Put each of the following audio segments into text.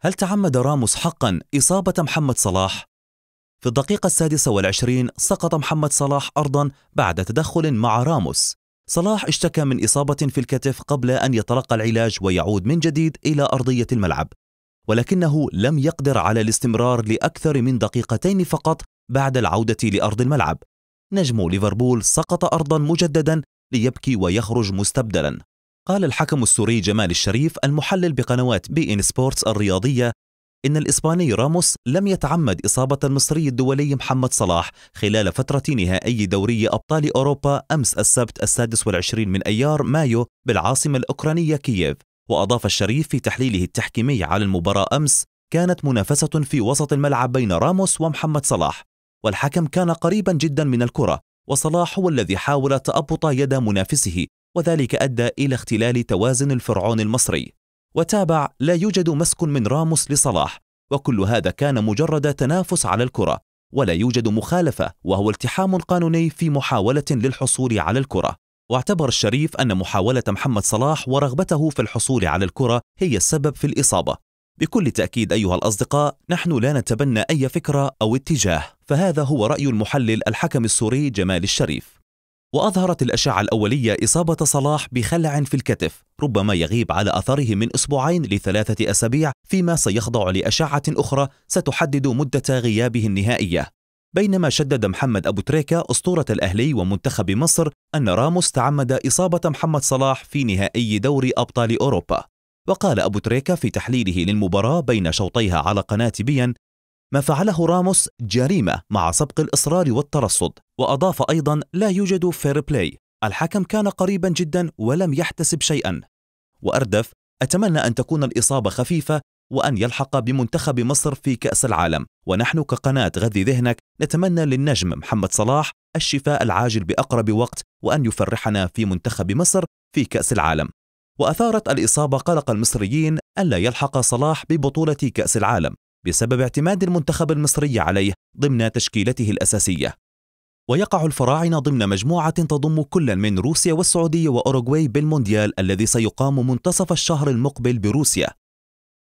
هل تعمد راموس حقا إصابة محمد صلاح؟ في الدقيقة السادسة والعشرين سقط محمد صلاح أرضا بعد تدخل مع راموس صلاح اشتكى من إصابة في الكتف قبل أن يتلقى العلاج ويعود من جديد إلى أرضية الملعب ولكنه لم يقدر على الاستمرار لأكثر من دقيقتين فقط بعد العودة لأرض الملعب نجم ليفربول سقط أرضا مجددا ليبكي ويخرج مستبدلا قال الحكم السوري جمال الشريف المحلل بقنوات بي إن سبورتس الرياضية إن الإسباني راموس لم يتعمد إصابة المصري الدولي محمد صلاح خلال فترة نهائي دوري أبطال أوروبا أمس السبت السادس والعشرين من أيار مايو بالعاصمة الأوكرانية كييف وأضاف الشريف في تحليله التحكيمي على المباراة أمس كانت منافسة في وسط الملعب بين راموس ومحمد صلاح والحكم كان قريبا جدا من الكرة وصلاح هو الذي حاول تأبط يد منافسه وذلك أدى إلى اختلال توازن الفرعون المصري وتابع لا يوجد مسك من راموس لصلاح وكل هذا كان مجرد تنافس على الكرة ولا يوجد مخالفة وهو التحام قانوني في محاولة للحصول على الكرة واعتبر الشريف أن محاولة محمد صلاح ورغبته في الحصول على الكرة هي السبب في الإصابة بكل تأكيد أيها الأصدقاء نحن لا نتبنى أي فكرة أو اتجاه فهذا هو رأي المحلل الحكم السوري جمال الشريف وأظهرت الأشعة الأولية إصابة صلاح بخلع في الكتف ربما يغيب على أثره من أسبوعين لثلاثة أسابيع فيما سيخضع لأشعة أخرى ستحدد مدة غيابه النهائية بينما شدد محمد أبو تريكة أسطورة الأهلي ومنتخب مصر أن راموس تعمد إصابة محمد صلاح في نهائي دوري أبطال أوروبا وقال أبو تريكة في تحليله للمباراة بين شوطيها على قناة بيان ما فعله راموس جريمة مع سبق الإصرار والترصد وأضاف أيضا لا يوجد فير بلاي الحكم كان قريبا جدا ولم يحتسب شيئا وأردف أتمنى أن تكون الإصابة خفيفة وأن يلحق بمنتخب مصر في كأس العالم ونحن كقناة غذي ذهنك نتمنى للنجم محمد صلاح الشفاء العاجل بأقرب وقت وأن يفرحنا في منتخب مصر في كأس العالم وأثارت الإصابة قلق المصريين ألا يلحق صلاح ببطولة كأس العالم بسبب اعتماد المنتخب المصري عليه ضمن تشكيلته الأساسية ويقع الفراعنة ضمن مجموعة تضم كلا من روسيا والسعودية وأوروغواي بالمونديال الذي سيقام منتصف الشهر المقبل بروسيا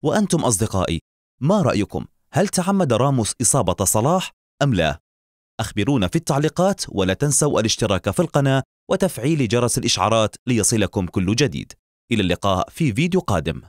وأنتم أصدقائي ما رأيكم؟ هل تعمد راموس إصابة صلاح أم لا؟ أخبرونا في التعليقات ولا تنسوا الاشتراك في القناة وتفعيل جرس الإشعارات ليصلكم كل جديد إلى اللقاء في فيديو قادم